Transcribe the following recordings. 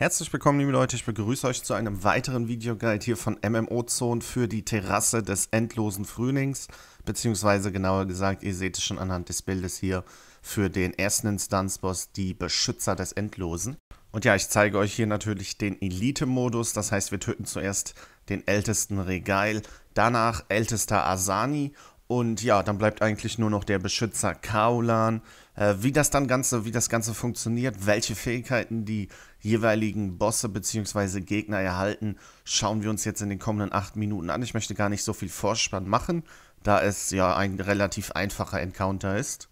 Herzlich willkommen, liebe Leute. Ich begrüße euch zu einem weiteren Videoguide hier von MMO Zone für die Terrasse des endlosen Frühlings. Beziehungsweise genauer gesagt, ihr seht es schon anhand des Bildes hier, für den ersten Instanzboss, die Beschützer des Endlosen. Und ja, ich zeige euch hier natürlich den Elite-Modus. Das heißt, wir töten zuerst den ältesten Regal, danach ältester Asani. Und ja, dann bleibt eigentlich nur noch der Beschützer Kaolan, äh, wie das dann Ganze, wie das Ganze funktioniert, welche Fähigkeiten die jeweiligen Bosse bzw. Gegner erhalten, schauen wir uns jetzt in den kommenden acht Minuten an. Ich möchte gar nicht so viel Vorspann machen, da es ja ein relativ einfacher Encounter ist.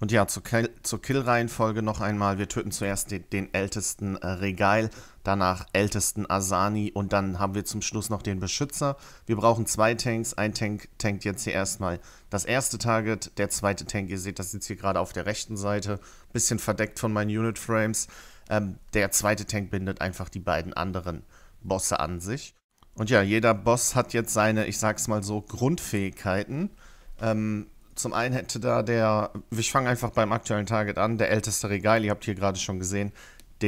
Und ja, zur, Kill-Reihenfolge noch einmal. Wir töten zuerst den, den ältesten äh, Regal, danach ältesten Asani und dann haben wir zum Schluss noch den Beschützer. Wir brauchen zwei Tanks. Ein Tank tankt jetzt hier erstmal das erste Target, der zweite Tank, ihr seht das jetzt hier gerade auf der rechten Seite, bisschen verdeckt von meinen Unit Frames. Ähm, der zweite Tank bindet einfach die beiden anderen Bosse an sich. Und ja, jeder Boss hat jetzt seine, ich sag's mal so, Grundfähigkeiten. Ähm, zum einen hätte da der, ich fange einfach beim aktuellen Target an, der älteste Regal, ihr habt hier gerade schon gesehen,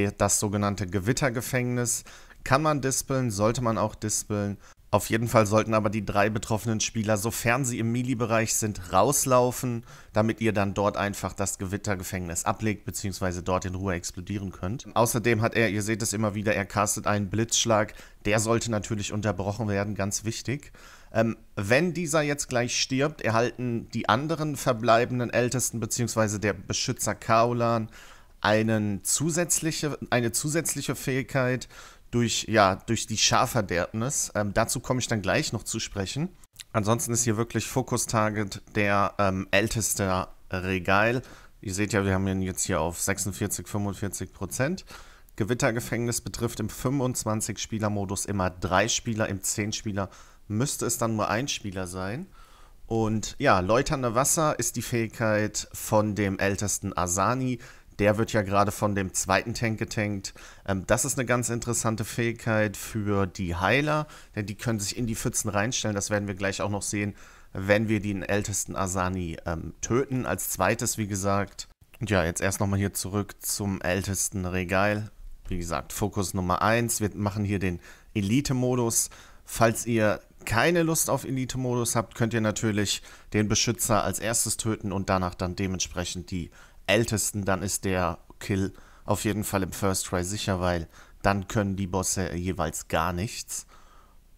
der, das sogenannte Gewittergefängnis. Kann man dispeln, sollte man auch dispeln. Auf jeden Fall sollten aber die drei betroffenen Spieler, sofern sie im Melee-Bereich sind, rauslaufen, damit ihr dann dort einfach das Gewittergefängnis ablegt, beziehungsweise dort in Ruhe explodieren könnt. Außerdem hat er, ihr seht es immer wieder, er castet einen Blitzschlag. Der sollte natürlich unterbrochen werden, ganz wichtig. Ähm, wenn dieser jetzt gleich stirbt, erhalten die anderen verbleibenden Ältesten, beziehungsweise der Beschützer Kaolan, einen zusätzliche, eine zusätzliche Fähigkeit durch, ja, durch die Scharverderbnis. Ähm, dazu komme ich dann gleich noch zu sprechen. Ansonsten ist hier wirklich Fokus-Target der ähm, älteste Regal. Ihr seht ja, wir haben ihn jetzt hier auf 46, 45 Prozent. Gewittergefängnis betrifft im 25-Spieler-Modus immer drei Spieler, im 10-Spieler müsste es dann nur ein Spieler sein. Und ja, läuternde Wasser ist die Fähigkeit von dem ältesten Asani. Der wird ja gerade von dem zweiten Tank getankt. Ähm, das ist eine ganz interessante Fähigkeit für die Heiler, denn die können sich in die Pfützen reinstellen. Das werden wir gleich auch noch sehen, wenn wir den ältesten Asani ähm, töten. Als zweites, wie gesagt. Und Ja, jetzt erst nochmal hier zurück zum ältesten Regal. Wie gesagt, Fokus Nummer 1. Wir machen hier den Elite-Modus. Falls ihr keine Lust auf Elite-Modus habt, könnt ihr natürlich den Beschützer als erstes töten und danach dann dementsprechend die Ältesten, dann ist der Kill auf jeden Fall im First Try sicher, weil dann können die Bosse jeweils gar nichts.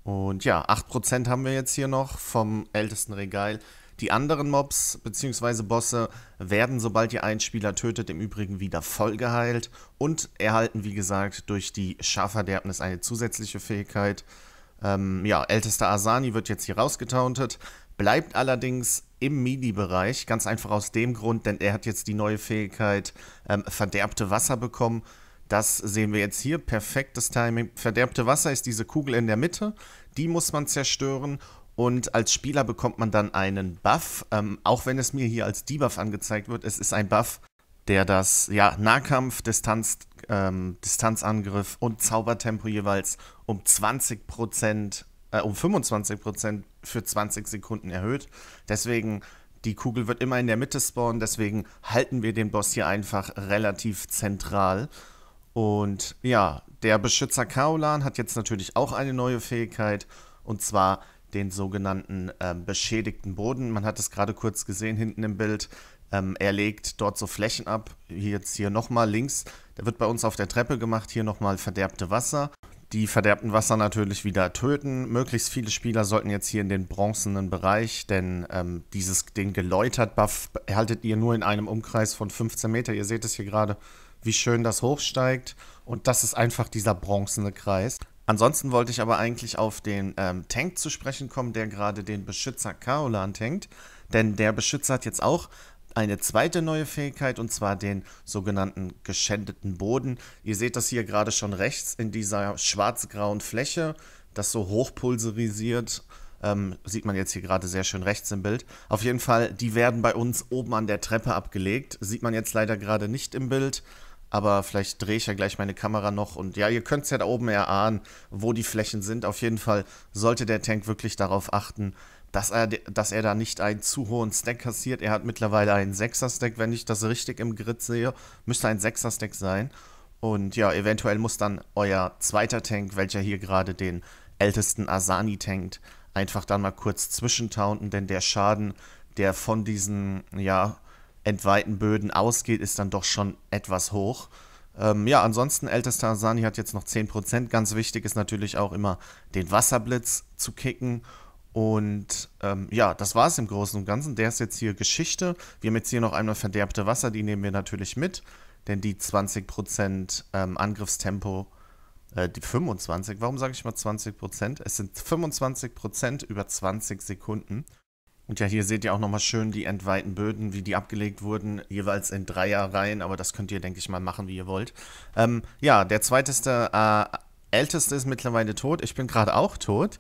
Und ja, 8% haben wir jetzt hier noch vom ältesten Regal. Die anderen Mobs bzw. Bosse werden, sobald ihr einen Spieler tötet, im Übrigen wieder voll geheilt und erhalten, wie gesagt, durch die Scharfverderbnis eine zusätzliche Fähigkeit. Ähm, ja, ältester Asani wird jetzt hier rausgetauntet, bleibt allerdings im Midi-Bereich. Ganz einfach aus dem Grund, denn er hat jetzt die neue Fähigkeit ähm, verderbte Wasser bekommen. Das sehen wir jetzt hier. Perfektes Timing. Verderbte Wasser ist diese Kugel in der Mitte. Die muss man zerstören. Und als Spieler bekommt man dann einen Buff. Ähm, auch wenn es mir hier als Debuff angezeigt wird, es ist ein Buff, der das ja, Nahkampf, Distanz, ähm, Distanzangriff und Zaubertempo jeweils um 20% äh, um 25 Prozent für 20 Sekunden erhöht. Deswegen, die Kugel wird immer in der Mitte spawnen, deswegen halten wir den Boss hier einfach relativ zentral. Und ja, der Beschützer Kaolan hat jetzt natürlich auch eine neue Fähigkeit und zwar den sogenannten äh, beschädigten Boden. Man hat es gerade kurz gesehen hinten im Bild. Ähm, er legt dort so Flächen ab. Hier jetzt hier nochmal links. Der wird bei uns auf der Treppe gemacht. Hier nochmal verderbte Wasser die verderbten Wasser natürlich wieder töten. Möglichst viele Spieler sollten jetzt hier in den bronzenen Bereich, denn ähm, dieses, den Geläutert-Buff erhaltet ihr nur in einem Umkreis von 15 Meter. Ihr seht es hier gerade, wie schön das hochsteigt. Und das ist einfach dieser bronzene Kreis. Ansonsten wollte ich aber eigentlich auf den ähm, Tank zu sprechen kommen, der gerade den Beschützer Kaolan tankt. Denn der Beschützer hat jetzt auch eine zweite neue Fähigkeit und zwar den sogenannten geschändeten Boden. Ihr seht das hier gerade schon rechts in dieser schwarz-grauen Fläche, das so hochpulverisiert. Ähm, sieht man jetzt hier gerade sehr schön rechts im Bild. Auf jeden Fall, die werden bei uns oben an der Treppe abgelegt. Sieht man jetzt leider gerade nicht im Bild. Aber vielleicht drehe ich ja gleich meine Kamera noch. Und ja, ihr könnt es ja da oben erahnen, wo die Flächen sind. Auf jeden Fall sollte der Tank wirklich darauf achten, dass er, dass er da nicht einen zu hohen Stack kassiert. Er hat mittlerweile einen 6er Stack, wenn ich das richtig im Grid sehe. Müsste ein 6er Stack sein. Und ja, eventuell muss dann euer zweiter Tank, welcher hier gerade den ältesten Asani tankt, einfach dann mal kurz zwischentaunten, denn der Schaden, der von diesen, ja, entweihten Böden ausgeht, ist dann doch schon etwas hoch. Ähm, ja, ansonsten, ältester Asani hat jetzt noch 10%. Ganz wichtig ist natürlich auch immer, den Wasserblitz zu kicken und ähm, ja, das war es im Großen und Ganzen. Der ist jetzt hier Geschichte. Wir haben jetzt hier noch einmal verderbte Wasser, die nehmen wir natürlich mit, denn die 20% ähm, Angriffstempo, äh, die 25, warum sage ich mal 20%? Es sind 25% über 20 Sekunden. Und ja, hier seht ihr auch nochmal schön die entweihten Böden, wie die abgelegt wurden, jeweils in Dreierreihen, aber das könnt ihr, denke ich mal, machen, wie ihr wollt. Ähm, ja, der zweiteste äh, Älteste ist mittlerweile tot. Ich bin gerade auch tot.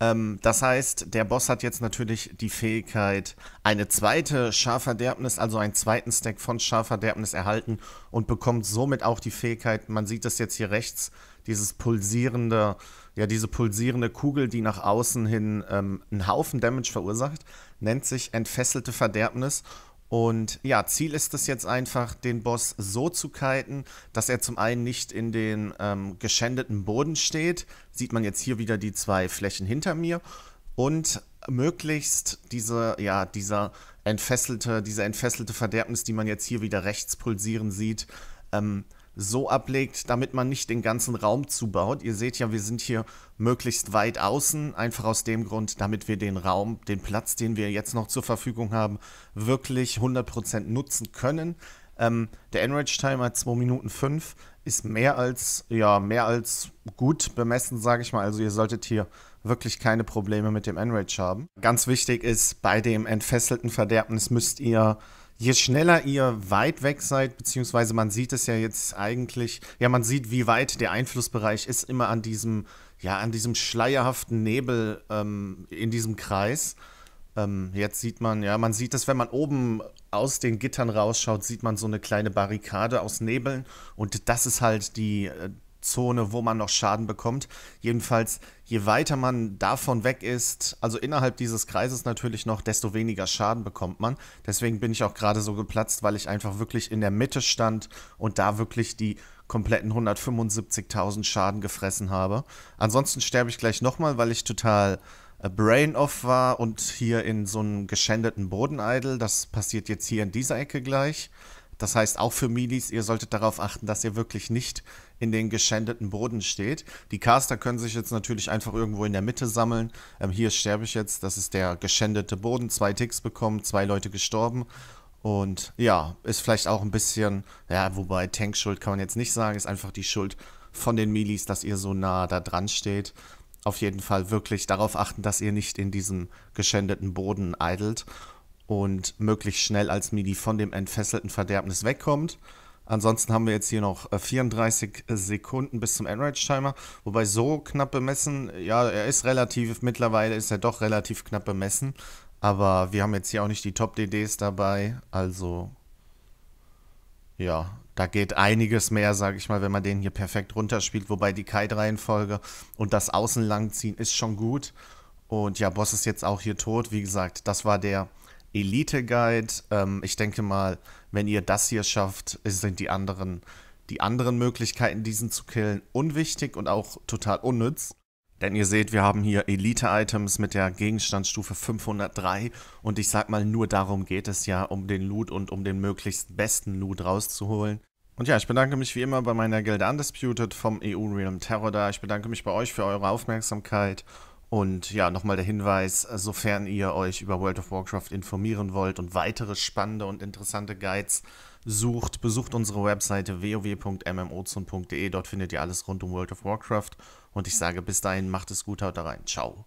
Ähm, das heißt, der Boss hat jetzt natürlich die Fähigkeit, eine zweite Scharverderbnis, also einen zweiten Stack von Scharverderbnis erhalten und bekommt somit auch die Fähigkeit, man sieht das jetzt hier rechts, dieses pulsierende, ja, diese pulsierende Kugel, die nach außen hin ähm, einen Haufen Damage verursacht, nennt sich entfesselte Verderbnis und ja, Ziel ist es jetzt einfach, den Boss so zu kiten, dass er zum einen nicht in den ähm, geschändeten Boden steht. Sieht man jetzt hier wieder die zwei Flächen hinter mir. Und möglichst diese, ja, dieser entfesselte, diese entfesselte Verderbnis, die man jetzt hier wieder rechts pulsieren sieht, ähm, so ablegt, damit man nicht den ganzen Raum zubaut. Ihr seht ja, wir sind hier möglichst weit außen, einfach aus dem Grund, damit wir den Raum, den Platz, den wir jetzt noch zur Verfügung haben, wirklich 100% nutzen können. Ähm, der Enrage Timer 2 Minuten 5 ist mehr als, ja, mehr als gut bemessen, sage ich mal. Also ihr solltet hier wirklich keine Probleme mit dem Enrage haben. Ganz wichtig ist, bei dem entfesselten Verderbnis müsst ihr Je schneller ihr weit weg seid, beziehungsweise man sieht es ja jetzt eigentlich, ja, man sieht, wie weit der Einflussbereich ist, immer an diesem, ja, an diesem schleierhaften Nebel ähm, in diesem Kreis. Ähm, jetzt sieht man, ja, man sieht es, wenn man oben aus den Gittern rausschaut, sieht man so eine kleine Barrikade aus Nebeln und das ist halt die, äh, Zone, wo man noch Schaden bekommt. Jedenfalls, je weiter man davon weg ist, also innerhalb dieses Kreises natürlich noch, desto weniger Schaden bekommt man. Deswegen bin ich auch gerade so geplatzt, weil ich einfach wirklich in der Mitte stand und da wirklich die kompletten 175.000 Schaden gefressen habe. Ansonsten sterbe ich gleich nochmal, weil ich total äh, Brain Off war und hier in so einem geschändeten Boden idle. Das passiert jetzt hier in dieser Ecke gleich. Das heißt, auch für Milis, ihr solltet darauf achten, dass ihr wirklich nicht in den geschändeten Boden steht. Die Caster können sich jetzt natürlich einfach irgendwo in der Mitte sammeln. Ähm, hier sterbe ich jetzt, das ist der geschändete Boden. Zwei Ticks bekommen, zwei Leute gestorben. Und ja, ist vielleicht auch ein bisschen, ja, wobei Tankschuld kann man jetzt nicht sagen, ist einfach die Schuld von den Milis, dass ihr so nah da dran steht. Auf jeden Fall wirklich darauf achten, dass ihr nicht in diesem geschändeten Boden eidelt und möglichst schnell als MIDI von dem entfesselten Verderbnis wegkommt. Ansonsten haben wir jetzt hier noch 34 äh, Sekunden bis zum Enrage-Timer, wobei so knapp bemessen, ja, er ist relativ, mittlerweile ist er doch relativ knapp bemessen, aber wir haben jetzt hier auch nicht die Top-DDs dabei, also ja, da geht einiges mehr, sage ich mal, wenn man den hier perfekt runterspielt, wobei die Kite-Reihenfolge und das Außenlangziehen ist schon gut und ja, Boss ist jetzt auch hier tot, wie gesagt, das war der Elite Guide. Ähm, ich denke mal, wenn ihr das hier schafft, sind die anderen, die anderen Möglichkeiten, diesen zu killen, unwichtig und auch total unnütz. Denn ihr seht, wir haben hier Elite-Items mit der Gegenstandsstufe 503 und ich sag mal, nur darum geht es ja, um den Loot und um den möglichst besten Loot rauszuholen. Und ja, ich bedanke mich wie immer bei meiner Gilde Undisputed vom EU Realm Terror da. Ich bedanke mich bei euch für eure Aufmerksamkeit und ja, nochmal der Hinweis, äh, sofern ihr euch über World of Warcraft informieren wollt und weitere spannende und interessante Guides sucht, besucht unsere Webseite www.mmozon.de. Dort findet ihr alles rund um World of Warcraft. Und ich sage bis dahin, macht es gut, haut da rein. Ciao.